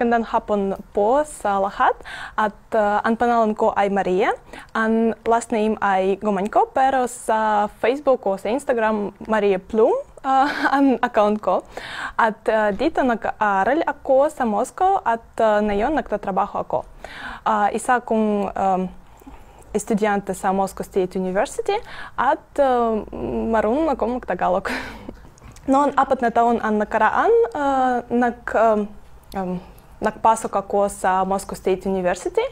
Кендан хапон по салахат ат э, анпаналан ай Мария, ан ласне им ай гоманько, перо са Facebook о са Instagram Мария Плюм, э, ан аккаунт ко. Э, дита на арель ако са Моско, ат найон на кта трабахо ако. А, и Иса кун студенты са Moscow State University, ат марун на ком галок. Но он апат на таон ан на караан, на к nakpaso kako sa Moscow State University,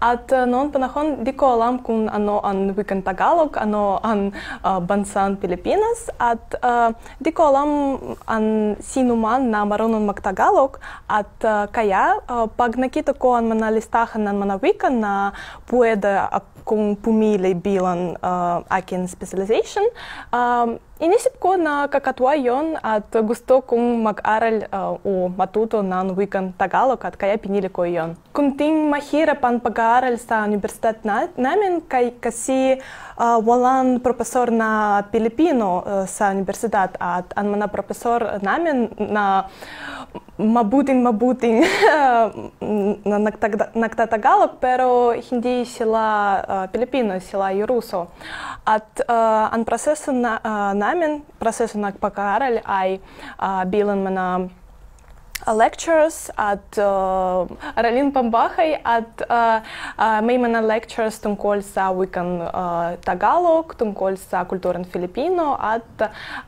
at non panahon di ko alam kung ano ang wikang Tagalog, ano ang uh, bansang Pilipinas, at uh, di ko alam ang sino man na marunong mag-Tagalog, at uh, kaya uh, pag nakita ko ang mga listahan ng mga wika na pwede akong pumili bilang uh, akin specialization, um, uh, Inisip ko na kakatuwa yon at gusto kong mag-aral uh, o matuto ng wikang Tagalog at kaya pinili ko yon. Kunting mahira ang pag-aaral sa universidad na, namin kay, kasi uh, walang profesor na Pilipino uh, sa universidad at ang mga profesor namin na Mabutin, mabutin nagtatagalog, pero hindi sila uh, Pilipino, sila Yuruso. At uh, ang proseso na, uh, namin, proseso ng pag-aaral ay uh, bilang mga lectures at uh, Aralin Pambahay at uh, uh, may mga lectures tungkol sa wikang uh, Tagalog, tungkol sa kulturang Filipino at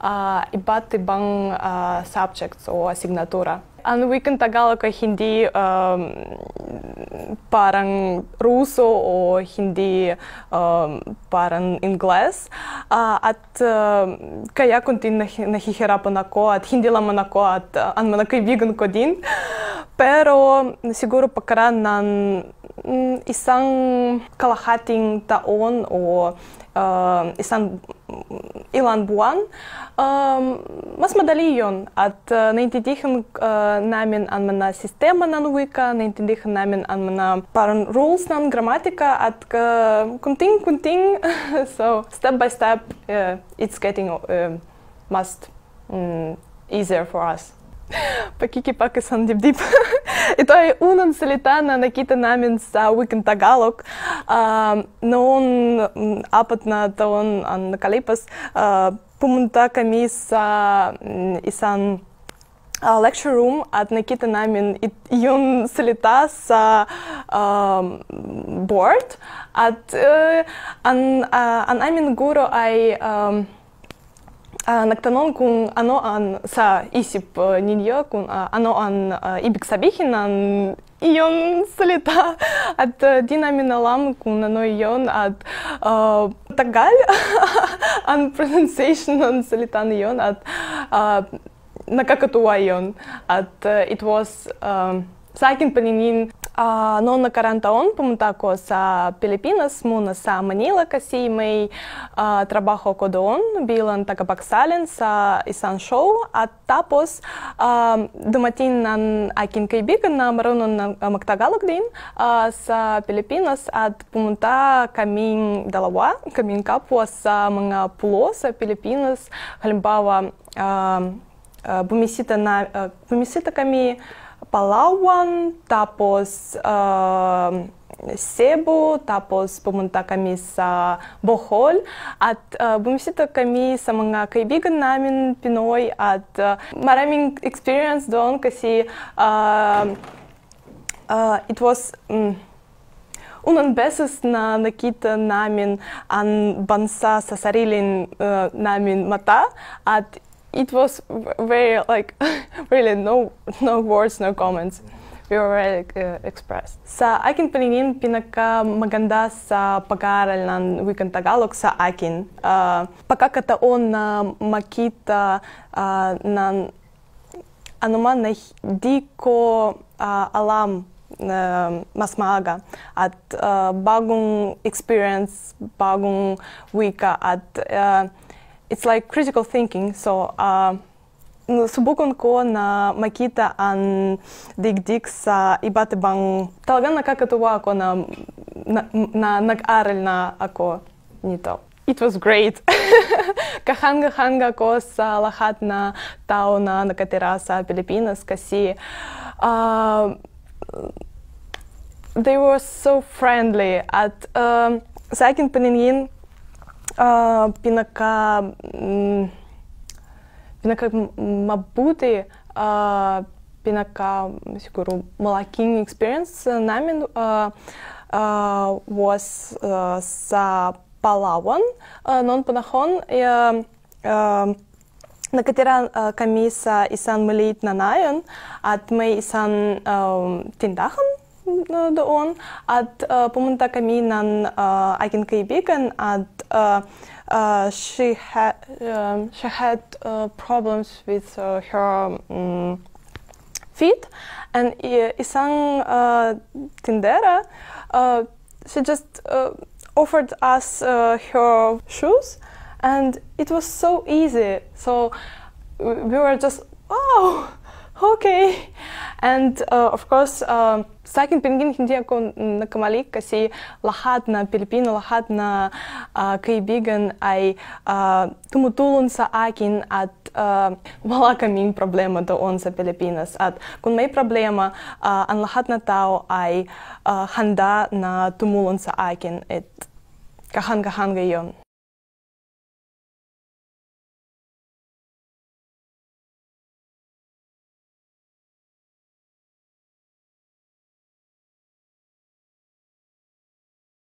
uh, iba't ibang uh, subjects o asignatura. Ang weekend Tagalog ay hindi um, parang Ruso o hindi um, parang Ingles. Uh, at uh, kaya kung din nahihirapan ako at hindi lang ako at uh, ang mga kaibigan ko din. Pero siguro pagkaraan ng mm, isang kalahating taon o uh, isang Илан Буан. Мас мадали ён ат наинтидихен намен анмана система нан уика, наинтидихен намен анмана парен rules нан грамматика ат кунтин кунтин. So step by step uh, it's getting uh, must um, easier for us. Пакики пака сан дип дип. Итoi unan salitana nakita namin sa Weekend Tagalog, noon apat na taon ang nakalipas, pumunta kami sa isang lecture room at nakita namin yung salita sa um, board at uh, an, uh, an amin guro ay um, а, Нактанон кун ано ан са исип э, ниньё кун а, ано ан э, ибик ан ион слета от э, динаминалам кун ано ион от тагаль ан pronunciation ан солитан ион от а, на накакатуа ион от it was uh, Sakin paninin uh, nonna karantaon pamutako sa Pilipinas muna sa Manila kasi may uh, trabaho ko doon bilang tagapagsalin sa isang show at tapos uh, dumating ng aking kaibigan na marunong na magtagalog din uh, sa Pilipinas at pumunta kaming dalawa, kaming kapwa sa mga pulo sa Pilipinas. Halimbawa, uh, uh, bumisita, na, uh, bumisita kami Palawan, tapos uh, Cebu, tapos pumunta kami sa Bohol at uh, bumisita kami sa mga kaibigan namin Pinoy at uh, maraming experience doon kasi uh, uh, it was um, unang beses na nakita namin ang bansa sa sariling uh, namin mata at it was very like really no no words, no comments. We were very uh, expressed. Sa akin pinaka maganda sa pag-aaral ng wikang Tagalog sa akin. Uh, pagkakataon na makita uh, ano man na di ko uh, alam uh, mas maaga at uh, bagong experience, bagong wika at uh, it's like critical thinking. So, subukunko um, na makita an digdig sa iba tibang talaga na kakatuwa ako na na nag-aral na ako nito. It was great. Kahanga hanga ko sa lahat na tao na nakatira sa Pilipinas kasi they were so friendly at second akin Pinaka, pinaka mabuti, pinaka siguru malaking experience namin was sa Palawan, non panahon Накатера комисса исан мылит нанаен, от мы исан тиндахан, do on at Pumunta Kaminan Agin Kaibigan at she had um, she had problems with э, her um, feet and э, Isang э, Tindera she just offered us her shoes and it was so easy so we were just oh And uh, of course, um, Sakin akin pinagin hindi ako nakamali kasi lahat na Pilipino, lahat na uh, kaibigan I uh, tumutulong sa akin at uh, wala kaming problema doon sa Pilipinas. At kung may problema, an uh, ang lahat na tao ay uh, handa na tumulong sa akin It Kahan hanga yun.